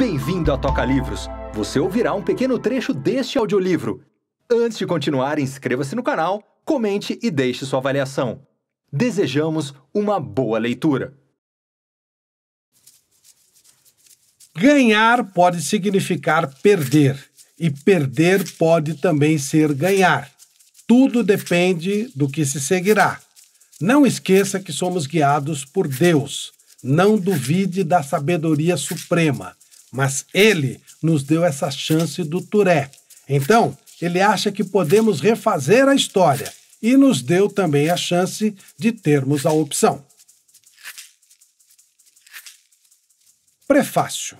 Bem-vindo à Toca Livros. Você ouvirá um pequeno trecho deste audiolivro. Antes de continuar, inscreva-se no canal, comente e deixe sua avaliação. Desejamos uma boa leitura. Ganhar pode significar perder, e perder pode também ser ganhar. Tudo depende do que se seguirá. Não esqueça que somos guiados por Deus. Não duvide da sabedoria suprema. Mas ele nos deu essa chance do Turé. Então, ele acha que podemos refazer a história e nos deu também a chance de termos a opção. Prefácio.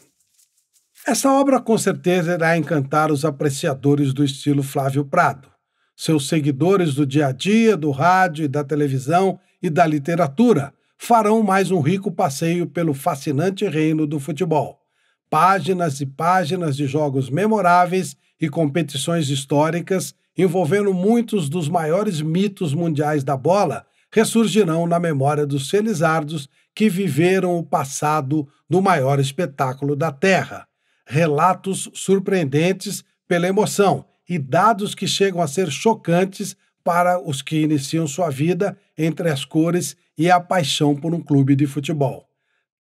Essa obra com certeza irá encantar os apreciadores do estilo Flávio Prado, seus seguidores do dia a dia, do rádio e da televisão e da literatura. Farão mais um rico passeio pelo fascinante reino do futebol páginas e páginas de jogos memoráveis e competições históricas envolvendo muitos dos maiores mitos mundiais da bola ressurgirão na memória dos felizardos que viveram o passado do maior espetáculo da Terra. Relatos surpreendentes pela emoção e dados que chegam a ser chocantes para os que iniciam sua vida entre as cores e a paixão por um clube de futebol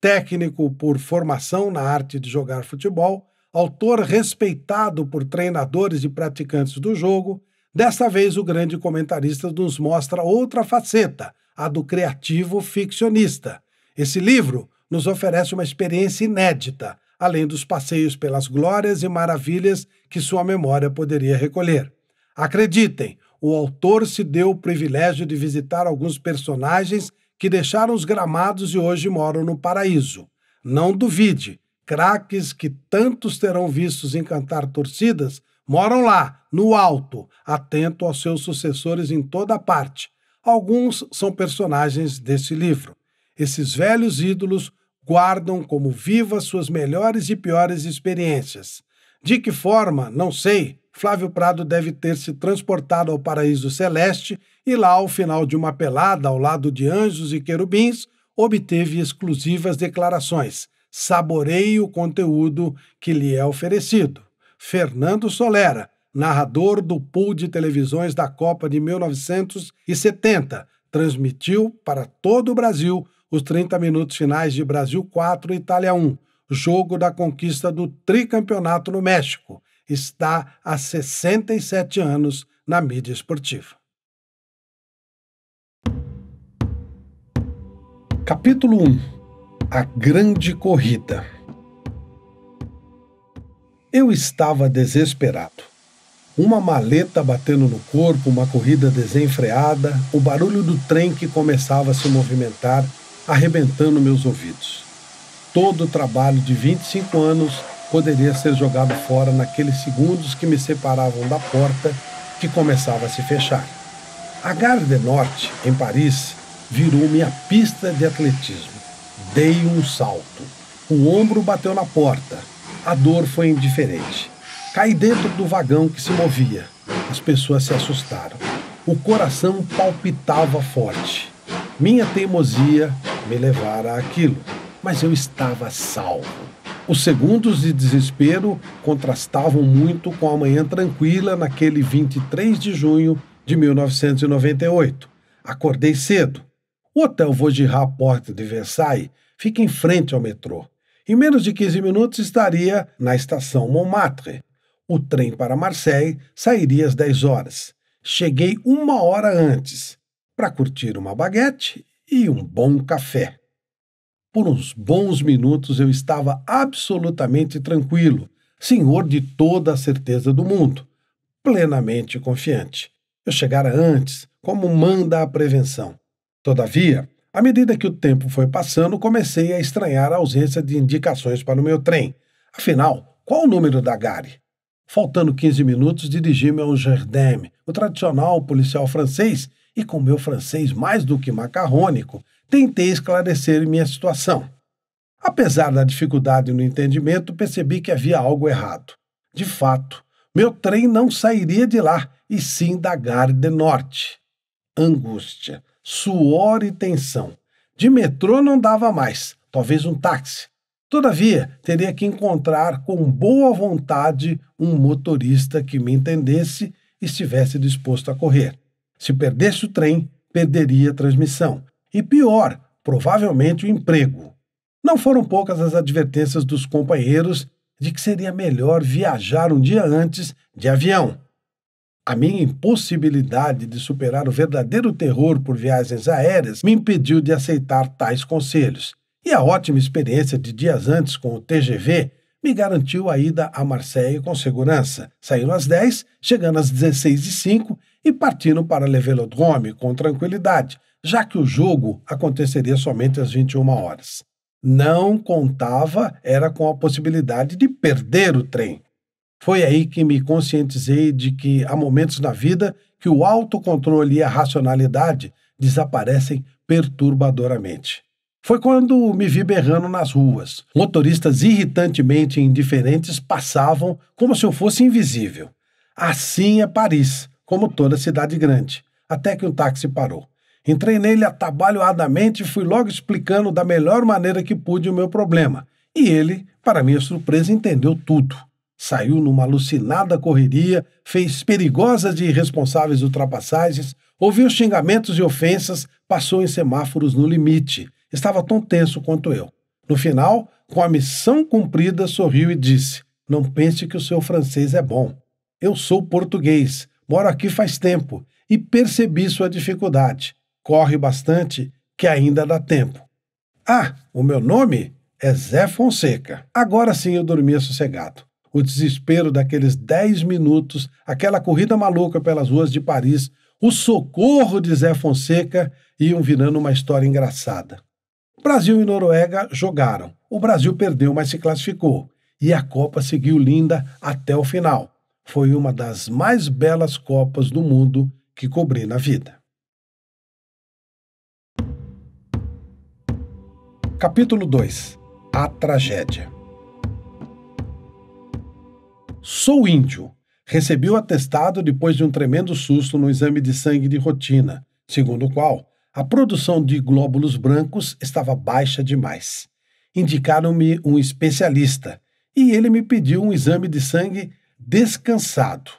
técnico por formação na arte de jogar futebol, autor respeitado por treinadores e praticantes do jogo, desta vez o grande comentarista nos mostra outra faceta, a do criativo ficcionista. Esse livro nos oferece uma experiência inédita, além dos passeios pelas glórias e maravilhas que sua memória poderia recolher. Acreditem, o autor se deu o privilégio de visitar alguns personagens que deixaram os gramados e hoje moram no paraíso. Não duvide, craques que tantos terão vistos encantar torcidas moram lá, no alto, atento aos seus sucessores em toda parte. Alguns são personagens desse livro. Esses velhos ídolos guardam como vivas suas melhores e piores experiências. De que forma, não sei, Flávio Prado deve ter se transportado ao paraíso celeste e lá, ao final de uma pelada ao lado de anjos e querubins, obteve exclusivas declarações. Saboreie o conteúdo que lhe é oferecido. Fernando Solera, narrador do pool de televisões da Copa de 1970, transmitiu para todo o Brasil os 30 minutos finais de Brasil 4 Itália 1, jogo da conquista do tricampeonato no México. Está há 67 anos na mídia esportiva. Capítulo 1 A Grande Corrida Eu estava desesperado. Uma maleta batendo no corpo, uma corrida desenfreada, o barulho do trem que começava a se movimentar, arrebentando meus ouvidos. Todo o trabalho de 25 anos poderia ser jogado fora naqueles segundos que me separavam da porta que começava a se fechar. A Gare de Norte, em Paris, virou-me a pista de atletismo. Dei um salto. O ombro bateu na porta. A dor foi indiferente. Caí dentro do vagão que se movia. As pessoas se assustaram. O coração palpitava forte. Minha teimosia me levara àquilo, mas eu estava salvo. Os segundos de desespero contrastavam muito com a manhã tranquila naquele 23 de junho de 1998. Acordei cedo, o hotel Vaugirard Porta de Versailles fica em frente ao metrô. Em menos de 15 minutos estaria na estação Montmartre. O trem para Marseille sairia às 10 horas. Cheguei uma hora antes para curtir uma baguete e um bom café. Por uns bons minutos eu estava absolutamente tranquilo, senhor de toda a certeza do mundo, plenamente confiante. Eu chegara antes, como manda a prevenção. Todavia, à medida que o tempo foi passando, comecei a estranhar a ausência de indicações para o meu trem. Afinal, qual o número da gare? Faltando 15 minutos, dirigi-me ao Jardim, o tradicional policial francês, e com meu francês mais do que macarrônico, tentei esclarecer minha situação. Apesar da dificuldade no entendimento, percebi que havia algo errado. De fato, meu trem não sairia de lá, e sim da Gare de Norte. Angústia suor e tensão. De metrô não dava mais, talvez um táxi. Todavia, teria que encontrar com boa vontade um motorista que me entendesse e estivesse disposto a correr. Se perdesse o trem, perderia a transmissão. E pior, provavelmente o emprego. Não foram poucas as advertências dos companheiros de que seria melhor viajar um dia antes de avião. A minha impossibilidade de superar o verdadeiro terror por viagens aéreas me impediu de aceitar tais conselhos, e a ótima experiência de dias antes com o TGV me garantiu a ida a Marseille com segurança, saindo às 10, chegando às 16h05 e partindo para Levelodrome com tranquilidade, já que o jogo aconteceria somente às 21 horas. Não contava era com a possibilidade de perder o trem foi aí que me conscientizei de que há momentos na vida que o autocontrole e a racionalidade desaparecem perturbadoramente. Foi quando me vi berrando nas ruas. Motoristas irritantemente indiferentes passavam como se eu fosse invisível. Assim é Paris, como toda cidade grande. Até que um táxi parou. Entrei nele atabalhoadamente e fui logo explicando da melhor maneira que pude o meu problema. E ele, para minha surpresa, entendeu tudo. Saiu numa alucinada correria, fez perigosas e irresponsáveis ultrapassagens, ouviu xingamentos e ofensas, passou em semáforos no limite. Estava tão tenso quanto eu. No final, com a missão cumprida, sorriu e disse: Não pense que o seu francês é bom. Eu sou português, moro aqui faz tempo e percebi sua dificuldade. Corre bastante, que ainda dá tempo. Ah, o meu nome é Zé Fonseca. Agora sim eu dormia sossegado o desespero daqueles dez minutos, aquela corrida maluca pelas ruas de Paris, o socorro de Zé Fonseca iam virando uma história engraçada. Brasil e Noruega jogaram. O Brasil perdeu, mas se classificou. E a Copa seguiu linda até o final. Foi uma das mais belas Copas do mundo que cobri na vida. Capítulo 2 A Tragédia sou índio. Recebi o atestado depois de um tremendo susto no exame de sangue de rotina, segundo o qual a produção de glóbulos brancos estava baixa demais. Indicaram-me um especialista e ele me pediu um exame de sangue descansado.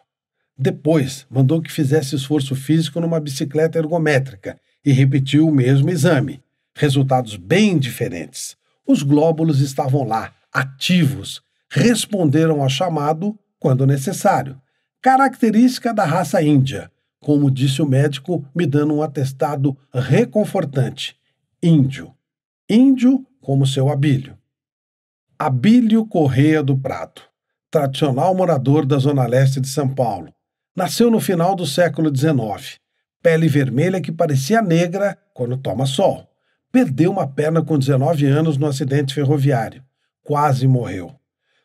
Depois, mandou que fizesse esforço físico numa bicicleta ergométrica e repetiu o mesmo exame. Resultados bem diferentes. Os glóbulos estavam lá, ativos, responderam ao chamado quando necessário, característica da raça índia, como disse o médico, me dando um atestado reconfortante: índio. Índio como seu abílio. Abílio Correia do Prado, tradicional morador da Zona Leste de São Paulo, nasceu no final do século XIX. Pele vermelha que parecia negra quando toma sol. Perdeu uma perna com 19 anos no acidente ferroviário. Quase morreu.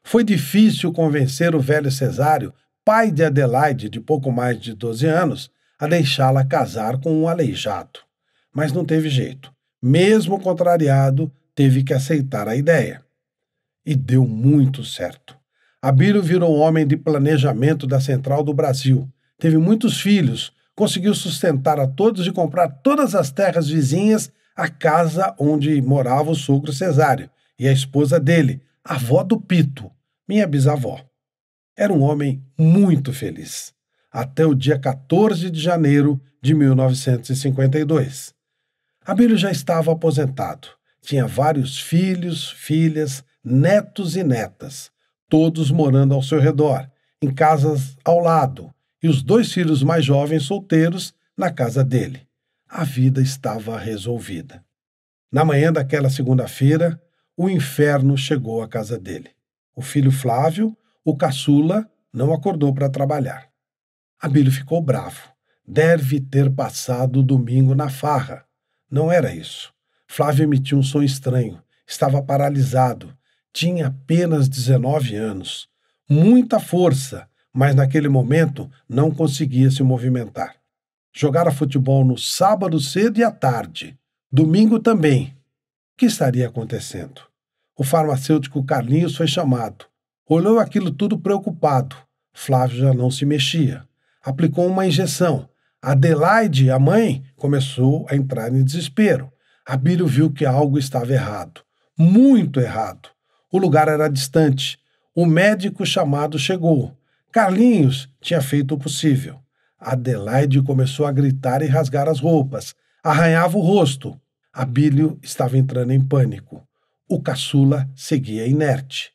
Foi difícil convencer o velho Cesário, pai de Adelaide, de pouco mais de 12 anos, a deixá-la casar com um aleijado. Mas não teve jeito. Mesmo contrariado, teve que aceitar a ideia. E deu muito certo. Abílio virou homem de planejamento da Central do Brasil. Teve muitos filhos, conseguiu sustentar a todos e comprar todas as terras vizinhas à casa onde morava o sogro Cesário e a esposa dele, avó do Pito, minha bisavó. Era um homem muito feliz, até o dia 14 de janeiro de 1952. Abílio já estava aposentado, tinha vários filhos, filhas, netos e netas, todos morando ao seu redor, em casas ao lado, e os dois filhos mais jovens solteiros na casa dele. A vida estava resolvida. Na manhã daquela segunda-feira, o inferno chegou à casa dele. O filho Flávio, o caçula, não acordou para trabalhar. Abílio ficou bravo. Deve ter passado o domingo na farra. Não era isso. Flávio emitiu um som estranho. Estava paralisado. Tinha apenas 19 anos. Muita força, mas naquele momento não conseguia se movimentar. Jogara futebol no sábado cedo e à tarde. Domingo também, o que estaria acontecendo? O farmacêutico Carlinhos foi chamado. Olhou aquilo tudo preocupado. Flávio já não se mexia. Aplicou uma injeção. Adelaide, a mãe, começou a entrar em desespero. Abílio viu que algo estava errado. Muito errado. O lugar era distante. O médico chamado chegou. Carlinhos tinha feito o possível. Adelaide começou a gritar e rasgar as roupas. Arranhava o rosto. Abílio estava entrando em pânico. O caçula seguia inerte.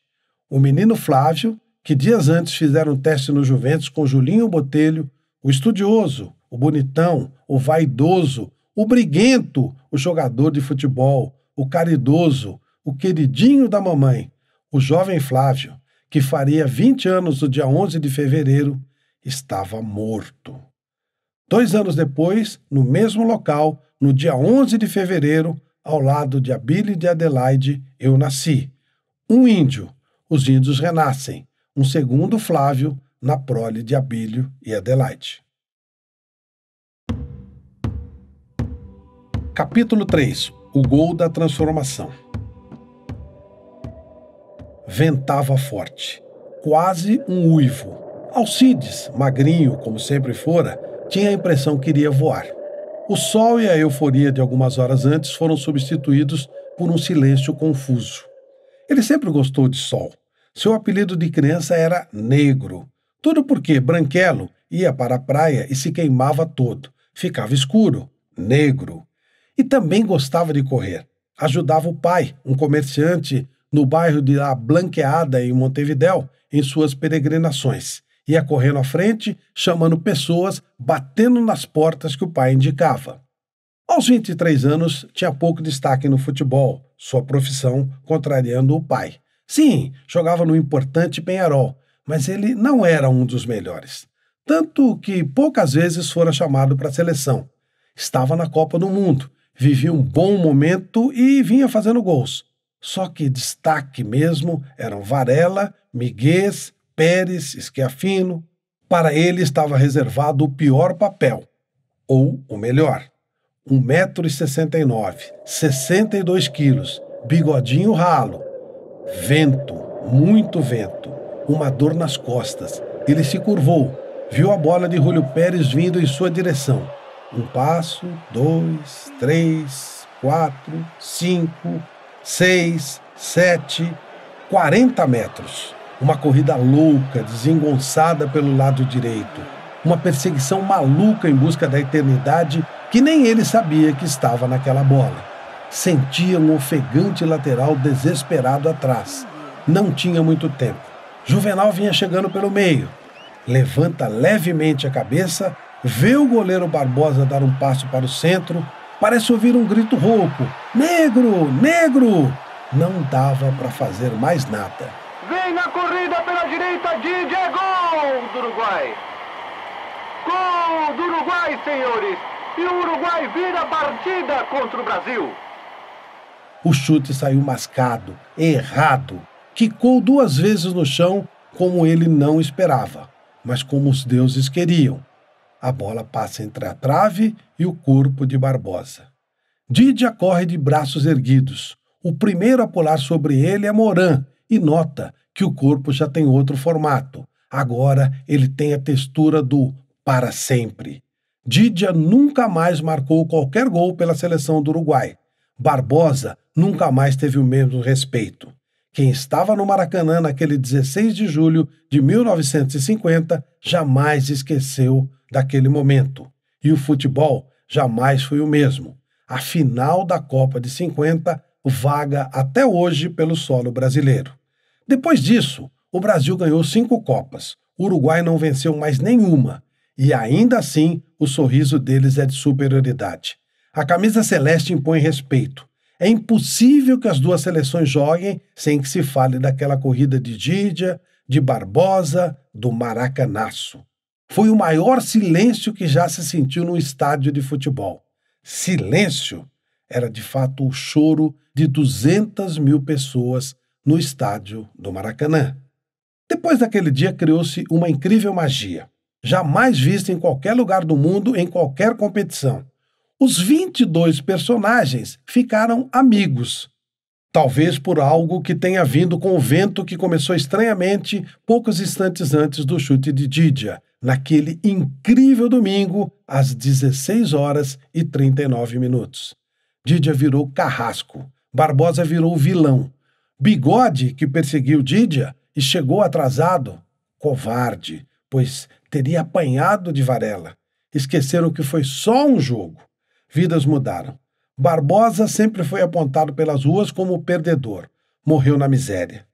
O menino Flávio, que dias antes fizeram um teste no Juventus com Julinho Botelho, o estudioso, o bonitão, o vaidoso, o briguento, o jogador de futebol, o caridoso, o queridinho da mamãe, o jovem Flávio, que faria 20 anos no dia 11 de fevereiro, estava morto. Dois anos depois, no mesmo local, no dia 11 de fevereiro, ao lado de Abílio e de Adelaide, eu nasci. Um índio, os índios renascem. Um segundo Flávio, na prole de Abílio e Adelaide. Capítulo 3 O Gol da Transformação Ventava forte, quase um uivo. Alcides, magrinho como sempre fora, tinha a impressão que iria voar. O sol e a euforia de algumas horas antes foram substituídos por um silêncio confuso. Ele sempre gostou de sol. Seu apelido de criança era Negro. Tudo porque Branquelo ia para a praia e se queimava todo. Ficava escuro, negro. E também gostava de correr. Ajudava o pai, um comerciante, no bairro de La Blanqueada, em Montevidéu, em suas peregrinações ia correndo à frente, chamando pessoas, batendo nas portas que o pai indicava. Aos 23 anos, tinha pouco destaque no futebol, sua profissão contrariando o pai. Sim, jogava no importante Penharol, mas ele não era um dos melhores. Tanto que poucas vezes fora chamado para a seleção. Estava na Copa do Mundo, vivia um bom momento e vinha fazendo gols. Só que destaque mesmo eram Varela, Miguez, Pérez, Schiafino, para ele estava reservado o pior papel, ou o melhor. 1,69m, 62 quilos, bigodinho ralo, vento, muito vento, uma dor nas costas. Ele se curvou, viu a bola de Julio Pérez vindo em sua direção. Um passo, dois, três, quatro, cinco, seis, sete, 40 metros. Uma corrida louca, desengonçada pelo lado direito. Uma perseguição maluca em busca da eternidade que nem ele sabia que estava naquela bola. Sentia um ofegante lateral desesperado atrás. Não tinha muito tempo. Juvenal vinha chegando pelo meio. Levanta levemente a cabeça, vê o goleiro Barbosa dar um passo para o centro, parece ouvir um grito rouco: Negro! Negro! Não dava para fazer mais nada. Vem na corrida pela direita, Didi, é gol do Uruguai. Gol do Uruguai, senhores. E o Uruguai vira a partida contra o Brasil. O chute saiu mascado, errado. Quicou duas vezes no chão, como ele não esperava, mas como os deuses queriam. A bola passa entre a trave e o corpo de Barbosa. Didia corre de braços erguidos. O primeiro a pular sobre ele é Moran, e nota que o corpo já tem outro formato. Agora ele tem a textura do para sempre. Didia nunca mais marcou qualquer gol pela seleção do Uruguai. Barbosa nunca mais teve o mesmo respeito. Quem estava no Maracanã naquele 16 de julho de 1950 jamais esqueceu daquele momento. E o futebol jamais foi o mesmo. A final da Copa de 50 vaga até hoje pelo solo brasileiro. Depois disso, o Brasil ganhou cinco Copas, o Uruguai não venceu mais nenhuma, e ainda assim o sorriso deles é de superioridade. A camisa celeste impõe respeito. É impossível que as duas seleções joguem sem que se fale daquela corrida de Didia, de Barbosa, do Maracanaço. Foi o maior silêncio que já se sentiu num estádio de futebol. Silêncio era de fato o choro de 200 mil pessoas no estádio do Maracanã. Depois daquele dia criou-se uma incrível magia, jamais vista em qualquer lugar do mundo em qualquer competição. Os 22 personagens ficaram amigos. Talvez por algo que tenha vindo com o vento que começou estranhamente poucos instantes antes do chute de Didia, naquele incrível domingo, às 16 horas e 39 minutos. Didia virou carrasco, Barbosa virou vilão, Bigode, que perseguiu Dídia e chegou atrasado, covarde, pois teria apanhado de Varela. Esqueceram que foi só um jogo. Vidas mudaram. Barbosa sempre foi apontado pelas ruas como perdedor. Morreu na miséria.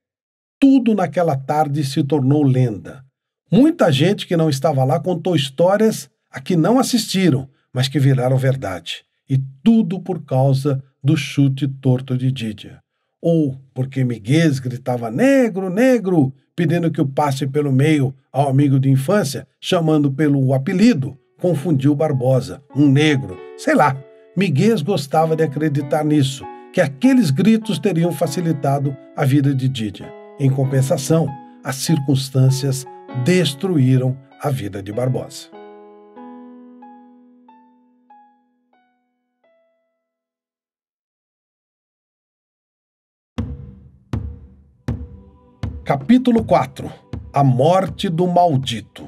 Tudo naquela tarde se tornou lenda. Muita gente que não estava lá contou histórias a que não assistiram, mas que viraram verdade. E tudo por causa do chute torto de Didia ou porque Miguel gritava negro, negro, pedindo que o passe pelo meio ao amigo de infância, chamando pelo apelido, confundiu Barbosa, um negro, sei lá. Miguel gostava de acreditar nisso, que aqueles gritos teriam facilitado a vida de Didia. Em compensação, as circunstâncias destruíram a vida de Barbosa. Capítulo 4 A Morte do Maldito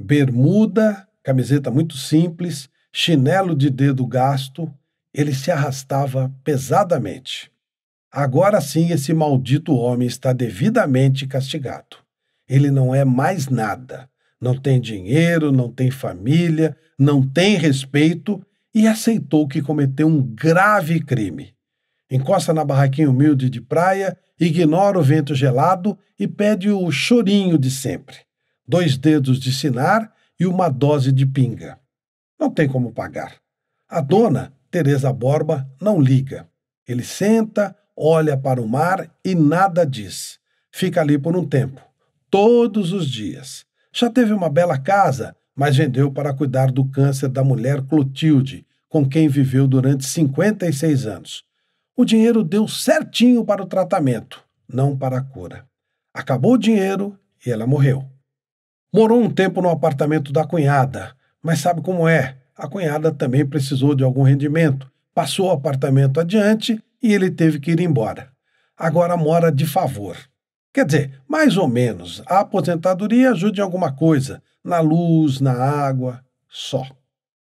Bermuda, camiseta muito simples, chinelo de dedo gasto, ele se arrastava pesadamente. Agora sim, esse maldito homem está devidamente castigado. Ele não é mais nada. Não tem dinheiro, não tem família, não tem respeito e aceitou que cometeu um grave crime encosta na barraquinha humilde de praia, ignora o vento gelado e pede o chorinho de sempre. Dois dedos de sinar e uma dose de pinga. Não tem como pagar. A dona, Teresa Borba, não liga. Ele senta, olha para o mar e nada diz. Fica ali por um tempo, todos os dias. Já teve uma bela casa, mas vendeu para cuidar do câncer da mulher Clotilde, com quem viveu durante 56 anos. O dinheiro deu certinho para o tratamento, não para a cura. Acabou o dinheiro e ela morreu. Morou um tempo no apartamento da cunhada, mas sabe como é? A cunhada também precisou de algum rendimento, passou o apartamento adiante e ele teve que ir embora. Agora mora de favor. Quer dizer, mais ou menos, a aposentadoria ajuda em alguma coisa, na luz, na água, só.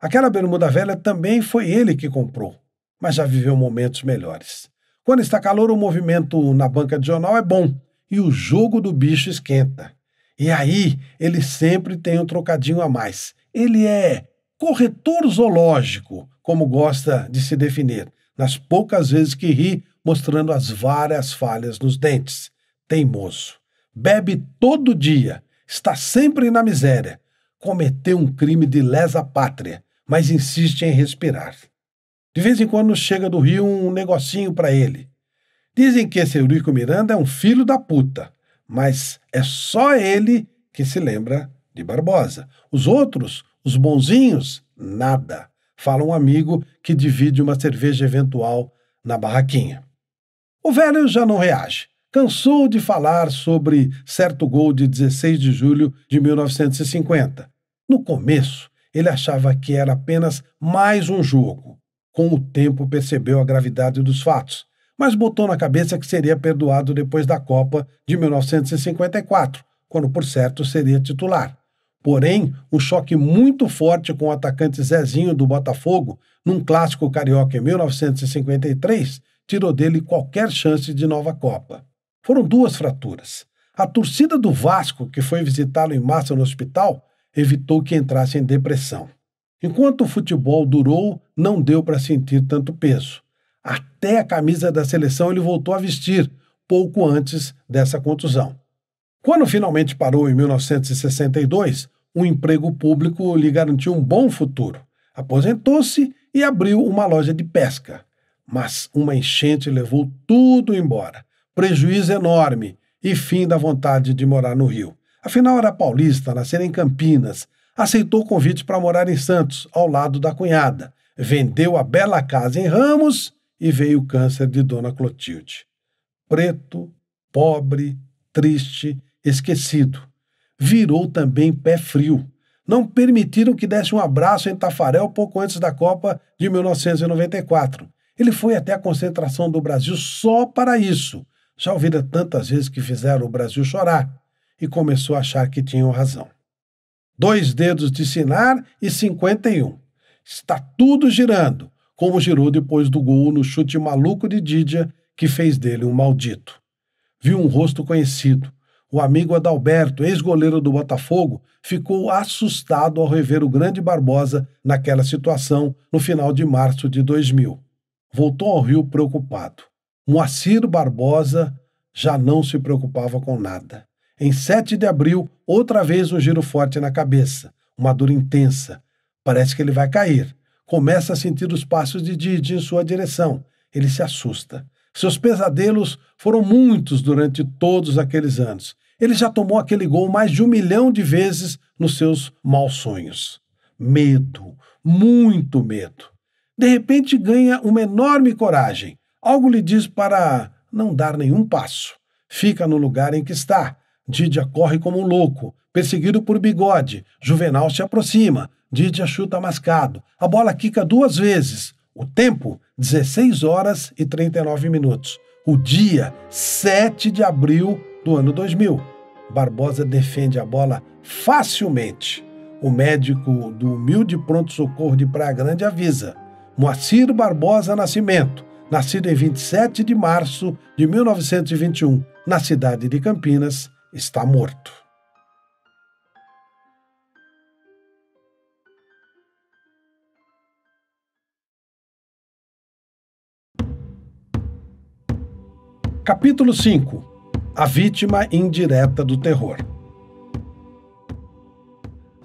Aquela bermuda velha também foi ele que comprou mas já viveu momentos melhores. Quando está calor, o movimento na banca de jornal é bom e o jogo do bicho esquenta. E aí, ele sempre tem um trocadinho a mais. Ele é corretor zoológico, como gosta de se definir, nas poucas vezes que ri, mostrando as várias falhas nos dentes. Teimoso. Bebe todo dia, está sempre na miséria. Cometeu um crime de lesa pátria, mas insiste em respirar. De vez em quando chega do Rio um negocinho para ele. Dizem que esse Eurico Miranda é um filho da puta, mas é só ele que se lembra de Barbosa. Os outros, os bonzinhos, nada. Fala um amigo que divide uma cerveja eventual na barraquinha. O velho já não reage. Cansou de falar sobre certo gol de 16 de julho de 1950. No começo, ele achava que era apenas mais um jogo com o tempo percebeu a gravidade dos fatos, mas botou na cabeça que seria perdoado depois da Copa de 1954, quando por certo seria titular. Porém, um choque muito forte com o atacante Zezinho do Botafogo, num clássico carioca em 1953, tirou dele qualquer chance de nova Copa. Foram duas fraturas. A torcida do Vasco, que foi visitá-lo em massa no hospital, evitou que entrasse em depressão. Enquanto o futebol durou, não deu para sentir tanto peso. Até a camisa da seleção ele voltou a vestir, pouco antes dessa contusão. Quando finalmente parou em 1962, um emprego público lhe garantiu um bom futuro. Aposentou-se e abriu uma loja de pesca. Mas uma enchente levou tudo embora. Prejuízo enorme e fim da vontade de morar no Rio. Afinal, era paulista, nascer em Campinas, aceitou o convite para morar em Santos, ao lado da cunhada. Vendeu a bela casa em Ramos e veio o câncer de Dona Clotilde. Preto, pobre, triste, esquecido. Virou também pé frio. Não permitiram que desse um abraço em Tafarel pouco antes da Copa de 1994. Ele foi até a concentração do Brasil só para isso. Já ouvira tantas vezes que fizeram o Brasil chorar e começou a achar que tinham razão dois dedos de Sinar e 51. Está tudo girando, como girou depois do gol no chute maluco de Didia, que fez dele um maldito. Viu um rosto conhecido. O amigo Adalberto, ex-goleiro do Botafogo, ficou assustado ao rever o grande Barbosa naquela situação no final de março de 2000. Voltou ao Rio preocupado. Moacir Barbosa já não se preocupava com nada. Em 7 de abril, outra vez um giro forte na cabeça, uma dor intensa. Parece que ele vai cair. Começa a sentir os passos de Didi em sua direção. Ele se assusta. Seus pesadelos foram muitos durante todos aqueles anos. Ele já tomou aquele gol mais de um milhão de vezes nos seus maus sonhos. Medo, muito medo. De repente ganha uma enorme coragem. Algo lhe diz para não dar nenhum passo. Fica no lugar em que está, Didia corre como um louco, perseguido por Bigode. Juvenal se aproxima. Didia chuta mascado. A bola quica duas vezes. O tempo, 16 horas e 39 minutos. O dia, 7 de abril do ano 2000. Barbosa defende a bola facilmente. O médico do humilde pronto-socorro de Praia Grande avisa. Moacir Barbosa Nascimento, nascido em 27 de março de 1921, na cidade de Campinas, está morto. Capítulo 5 A Vítima Indireta do Terror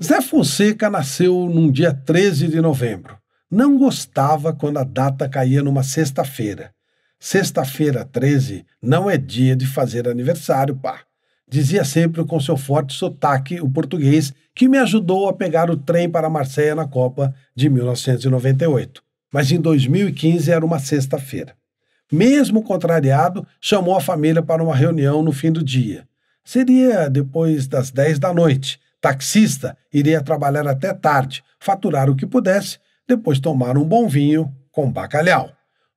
Zé Fonseca nasceu num dia 13 de novembro. Não gostava quando a data caía numa sexta-feira. Sexta-feira 13 não é dia de fazer aniversário, pá. Dizia sempre com seu forte sotaque o português, que me ajudou a pegar o trem para Marseille na Copa de 1998. Mas em 2015 era uma sexta-feira. Mesmo contrariado, chamou a família para uma reunião no fim do dia. Seria depois das 10 da noite. Taxista iria trabalhar até tarde, faturar o que pudesse, depois tomar um bom vinho com bacalhau.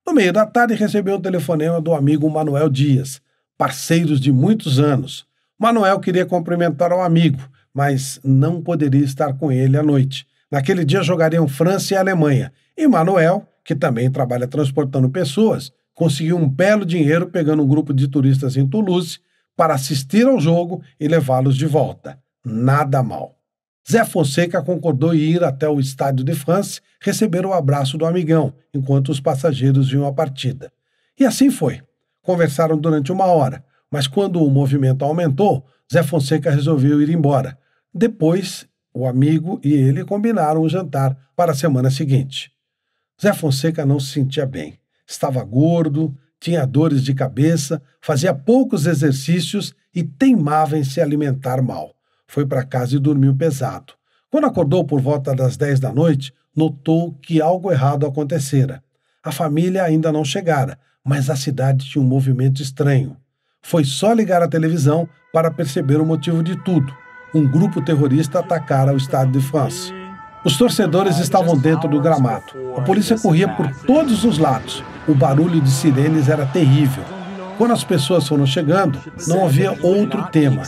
No meio da tarde, recebeu o telefonema do amigo Manuel Dias, parceiros de muitos anos. Manuel queria cumprimentar o amigo, mas não poderia estar com ele à noite. Naquele dia jogariam França e Alemanha. E Manuel, que também trabalha transportando pessoas, conseguiu um belo dinheiro pegando um grupo de turistas em Toulouse para assistir ao jogo e levá-los de volta. Nada mal. Zé Fonseca concordou em ir até o Estádio de France receber o abraço do amigão, enquanto os passageiros viam a partida. E assim foi. Conversaram durante uma hora, mas quando o movimento aumentou, Zé Fonseca resolveu ir embora. Depois, o amigo e ele combinaram um jantar para a semana seguinte. Zé Fonseca não se sentia bem. Estava gordo, tinha dores de cabeça, fazia poucos exercícios e teimava em se alimentar mal. Foi para casa e dormiu pesado. Quando acordou por volta das 10 da noite, notou que algo errado acontecera. A família ainda não chegara, mas a cidade tinha um movimento estranho. Foi só ligar a televisão para perceber o motivo de tudo. Um grupo terrorista atacara o Estado de France. Os torcedores estavam dentro do gramado. A polícia corria por todos os lados. O barulho de sirenes era terrível. Quando as pessoas foram chegando, não havia outro tema.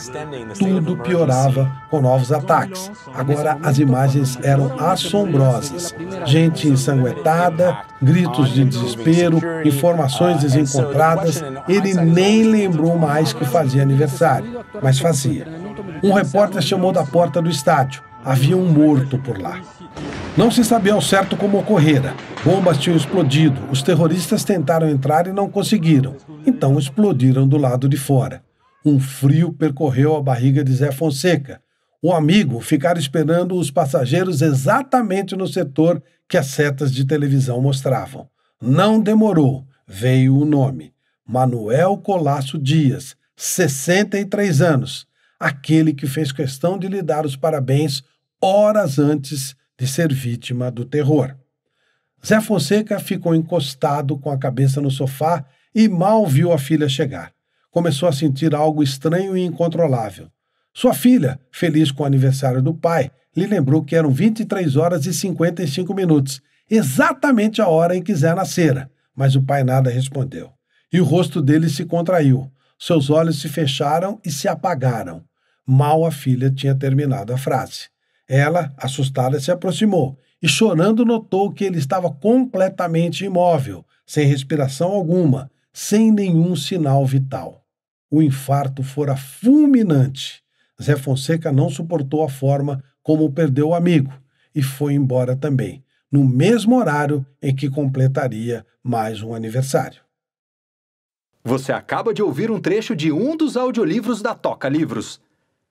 Tudo piorava com novos ataques. Agora as imagens eram assombrosas. Gente ensanguentada, gritos de desespero, informações desencontradas. Ele nem lembrou mais que fazia aniversário, mas fazia. Um repórter chamou da porta do estádio. Havia um morto por lá. Não se sabia ao certo como ocorrera. Bombas tinham explodido, os terroristas tentaram entrar e não conseguiram, então explodiram do lado de fora. Um frio percorreu a barriga de Zé Fonseca. O amigo ficara esperando os passageiros exatamente no setor que as setas de televisão mostravam. Não demorou, veio o nome. Manuel Colasso Dias, 63 anos, aquele que fez questão de lhe dar os parabéns horas antes de ser vítima do terror. Zé Fonseca ficou encostado com a cabeça no sofá e mal viu a filha chegar. Começou a sentir algo estranho e incontrolável. Sua filha, feliz com o aniversário do pai, lhe lembrou que eram 23 horas e 55 minutos, exatamente a hora em que Zé nascera, mas o pai nada respondeu. E o rosto dele se contraiu, seus olhos se fecharam e se apagaram. Mal a filha tinha terminado a frase. Ela, assustada, se aproximou e, chorando, notou que ele estava completamente imóvel, sem respiração alguma, sem nenhum sinal vital. O infarto fora fulminante. Zé Fonseca não suportou a forma como perdeu o amigo e foi embora também, no mesmo horário em que completaria mais um aniversário. Você acaba de ouvir um trecho de um dos audiolivros da Toca Livros.